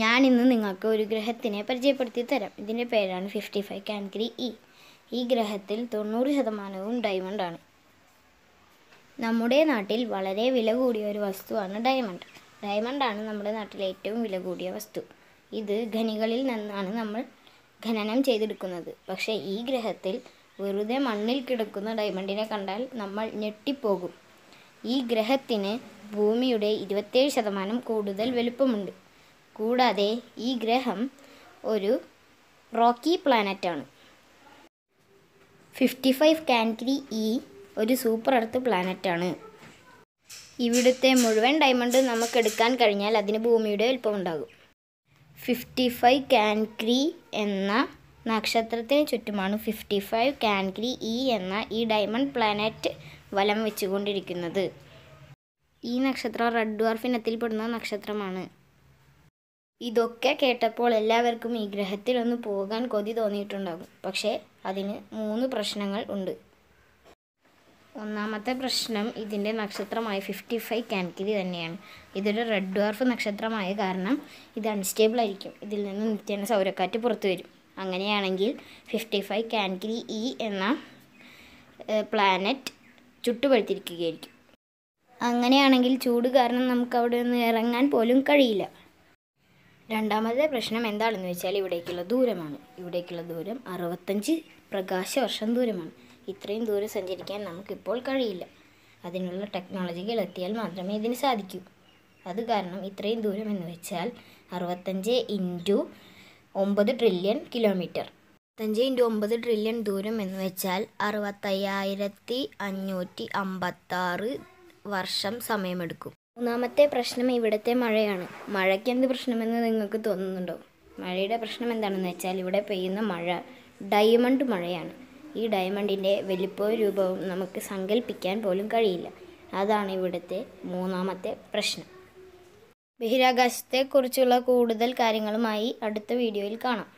ഞാൻ ഇന്ന് നിങ്ങൾക്ക് ഒരു ഗ്രഹത്തിനെ പരിചയപ്പെടുത്തി തരാം ഇതിൻ്റെ പേരാണ് ഫിഫ്റ്റി ഫൈവ് കാൻക്രി ഇ ഈ ഗ്രഹത്തിൽ തൊണ്ണൂറ് ശതമാനവും ഡയമണ്ടാണ് നമ്മുടെ നാട്ടിൽ വളരെ വില കൂടിയ ഒരു വസ്തുവാണ് ഡയമണ്ട് ഡയമണ്ടാണ് നമ്മുടെ നാട്ടിലെ ഏറ്റവും വില കൂടിയ വസ്തു ഇത് ഖനികളിൽ നിന്നാണ് നമ്മൾ ഖനനം ചെയ്തെടുക്കുന്നത് പക്ഷേ ഈ ഗ്രഹത്തിൽ വെറുതെ മണ്ണിൽ കിടക്കുന്ന ഡയമണ്ടിനെ കണ്ടാൽ നമ്മൾ ഞെട്ടിപ്പോകും ഈ ഗ്രഹത്തിന് ഭൂമിയുടെ ഇരുപത്തേഴ് ശതമാനം കൂടുതൽ വലുപ്പമുണ്ട് കൂടാതെ ഈ ഗ്രഹം ഒരു റോക്കി പ്ലാനറ്റാണ് ഫിഫ്റ്റി ഫൈവ് കാൻക്രി ഇ ഒരു സൂപ്പർ എർത്ത് പ്ലാനറ്റാണ് ഇവിടുത്തെ മുഴുവൻ ഡയമണ്ട് നമുക്ക് എടുക്കാൻ കഴിഞ്ഞാൽ അതിന് ഭൂമിയുടെ വലുപ്പമുണ്ടാകും ഫിഫ്റ്റി ഫൈവ് കാൻക്രി എന്ന നക്ഷത്രത്തിന് ചുറ്റുമാണ് fifty five Cancri e e എന്ന ഈ ഡയമണ്ട് പ്ലാനറ്റ് വലം വെച്ചുകൊണ്ടിരിക്കുന്നത് ഈ നക്ഷത്രം റെഡ് ഡ്വാർഫ് നക്ഷത്രമാണ് ഇതൊക്കെ കേട്ടപ്പോൾ എല്ലാവർക്കും ഈ ഗ്രഹത്തിലൊന്ന് പോകാൻ കൊതി തോന്നിയിട്ടുണ്ടാകും പക്ഷേ അതിന് മൂന്ന് പ്രശ്നങ്ങൾ ഉണ്ട് ഒന്നാമത്തെ പ്രശ്നം ഇതിൻ്റെ നക്ഷത്രമായ ഫിഫ്റ്റി ഫൈവ് കാൻകിരി തന്നെയാണ് ഇതൊരു റെഡ് ഡ്വാർഫ് നക്ഷത്രമായ കാരണം ഇത് അൺസ്റ്റേബിൾ ആയിരിക്കും ഇതിൽ നിന്ന് നിത്യേന സൗരക്കാറ്റ് പുറത്തു വരും അങ്ങനെയാണെങ്കിൽ ഫിഫ്റ്റി ഫൈവ് കാൻഗ്രി ഇ എന്ന പ്ലാനറ്റ് ചുട്ടുപഴുത്തിരിക്കുകയായിരിക്കും അങ്ങനെയാണെങ്കിൽ ചൂട് കാരണം നമുക്ക് അവിടെ നിന്ന് ഇറങ്ങാൻ പോലും കഴിയില്ല രണ്ടാമത്തെ പ്രശ്നം എന്താണെന്ന് വെച്ചാൽ ഇവിടേക്കുള്ള ദൂരമാണ് ഇവിടേക്കുള്ള ദൂരം അറുപത്തഞ്ച് പ്രകാശ വർഷം ദൂരമാണ് ഇത്രയും ദൂരം സഞ്ചരിക്കാൻ നമുക്കിപ്പോൾ കഴിയില്ല അതിനുള്ള ടെക്നോളജികൾ എത്തിയാൽ മാത്രമേ ഇതിന് സാധിക്കൂ അത് കാരണം ഇത്രയും ദൂരം എന്ന് വെച്ചാൽ അറുപത്തഞ്ച് ഇൻറ്റു ഒമ്പത് ട്രില്യൺ കിലോമീറ്റർ അഞ്ച് ഇൻറ്റു ഒമ്പത് ട്രില്യൺ ദൂരം എന്ന് വെച്ചാൽ അറുപത്തയ്യായിരത്തി അഞ്ഞൂറ്റി അമ്പത്താറ് വർഷം സമയമെടുക്കും മൂന്നാമത്തെ പ്രശ്നം ഇവിടുത്തെ മഴയാണ് മഴയ്ക്ക് എന്ത് പ്രശ്നമെന്ന് നിങ്ങൾക്ക് തോന്നുന്നുണ്ടോ മഴയുടെ പ്രശ്നം എന്താണെന്ന് വെച്ചാൽ ഇവിടെ പെയ്യുന്ന മഴ ഡയമണ്ട് മഴയാണ് ഈ ഡയമണ്ടിൻ്റെ വലിപ്പവും രൂപവും നമുക്ക് സങ്കല്പിക്കാൻ പോലും കഴിയില്ല അതാണ് ഇവിടുത്തെ മൂന്നാമത്തെ പ്രശ്നം ബഹിരാകാശത്തെക്കുറിച്ചുള്ള കൂടുതൽ കാര്യങ്ങളുമായി അടുത്ത വീഡിയോയിൽ കാണാം